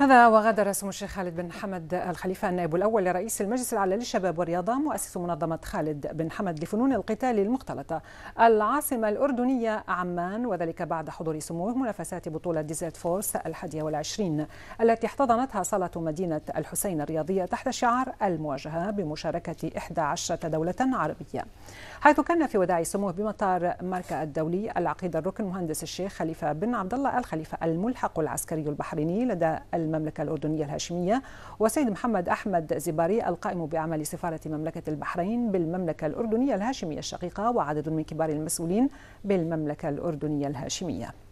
هذا وغادر سمو الشيخ خالد بن حمد الخليفة النائب الأول لرئيس المجلس الأعلى للشباب والرياضة مؤسس منظمة خالد بن حمد لفنون القتال المختلطة العاصمة الأردنية عمان وذلك بعد حضور سموه منافسات بطولة ديزرت فورس ال21 التي احتضنتها صالة مدينة الحسين الرياضية تحت شعار المواجهة بمشاركة 11 دولة عربية حيث كان في وداع سموه بمطار ماركا الدولي العقيد الركن مهندس الشيخ خليفة بن عبد الله الخليفة الملحق العسكري البحريني لدى المملكة الأردنية الهاشمية وسيد محمد أحمد زباري القائم بعمل سفارة مملكة البحرين بالمملكة الأردنية الهاشمية الشقيقة وعدد من كبار المسؤولين بالمملكة الأردنية الهاشمية